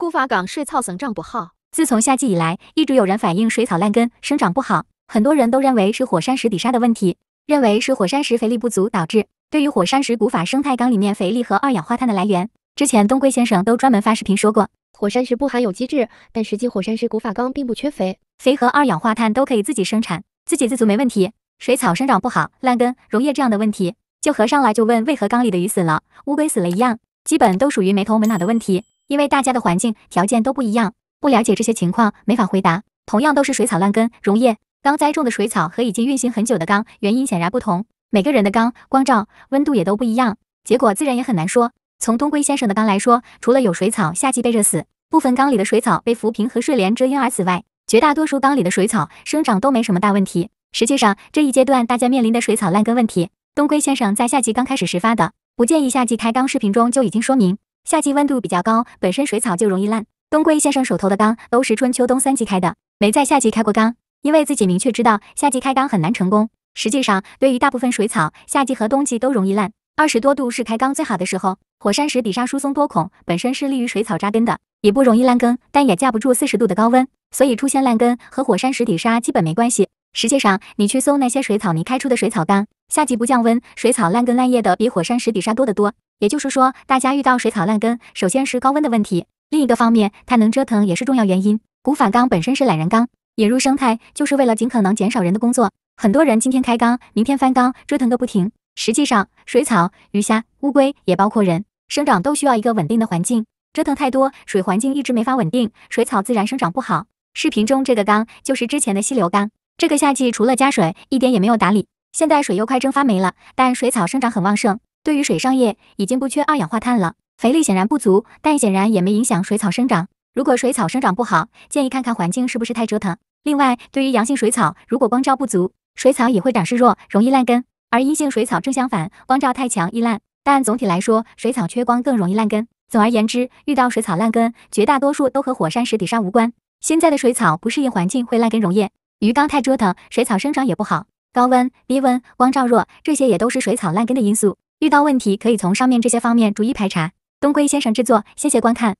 古法缸水草生长不好，自从夏季以来，一直有人反映水草烂根生长不好，很多人都认为是火山石底沙的问题，认为是火山石肥力不足导致。对于火山石古法生态缸里面肥力和二氧化碳的来源，之前东龟先生都专门发视频说过，火山石不含有机质，但实际火山石古法缸并不缺肥，肥和二氧化碳都可以自己生产，自给自足没问题。水草生长不好、烂根、溶液这样的问题，就和上来就问为何缸里的鱼死了、乌龟死了一样，基本都属于没头没脑的问题。因为大家的环境条件都不一样，不了解这些情况，没法回答。同样都是水草烂根、溶液刚栽种的水草和已经运行很久的缸，原因显然不同。每个人的缸、光照、温度也都不一样，结果自然也很难说。从东归先生的缸来说，除了有水草夏季被热死，部分缸里的水草被浮萍和睡莲遮阴而死外，绝大多数缸里的水草生长都没什么大问题。实际上，这一阶段大家面临的水草烂根问题，东归先生在夏季刚开始时发的“不建议夏季开缸”视频中就已经说明。夏季温度比较高，本身水草就容易烂。东归先生手头的缸都是春秋冬三季开的，没在夏季开过缸，因为自己明确知道夏季开缸很难成功。实际上，对于大部分水草，夏季和冬季都容易烂。二十多度是开缸最好的时候。火山石底沙疏松多孔，本身是利于水草扎根的，也不容易烂根，但也架不住四十度的高温，所以出现烂根和火山石底沙基本没关系。实际上，你去搜那些水草泥开出的水草缸。夏季不降温，水草烂根烂叶的比火山石底沙多得多。也就是说，大家遇到水草烂根，首先是高温的问题，另一个方面，它能折腾也是重要原因。古法缸本身是懒人缸，引入生态就是为了尽可能减少人的工作。很多人今天开缸，明天翻缸，折腾个不停。实际上，水草、鱼虾、乌龟，也包括人，生长都需要一个稳定的环境。折腾太多，水环境一直没法稳定，水草自然生长不好。视频中这个缸就是之前的溪流缸，这个夏季除了加水，一点也没有打理。现在水又快蒸发没了，但水草生长很旺盛。对于水上叶，已经不缺二氧化碳了，肥力显然不足，但显然也没影响水草生长。如果水草生长不好，建议看看环境是不是太折腾。另外，对于阳性水草，如果光照不足，水草也会长势弱，容易烂根；而阴性水草正相反，光照太强易烂。但总体来说，水草缺光更容易烂根。总而言之，遇到水草烂根，绝大多数都和火山石底沙无关。现在的水草不适应环境会烂根溶液，鱼缸太折腾，水草生长也不好。高温、低温、光照弱，这些也都是水草烂根的因素。遇到问题，可以从上面这些方面逐一排查。东归先生制作，谢谢观看。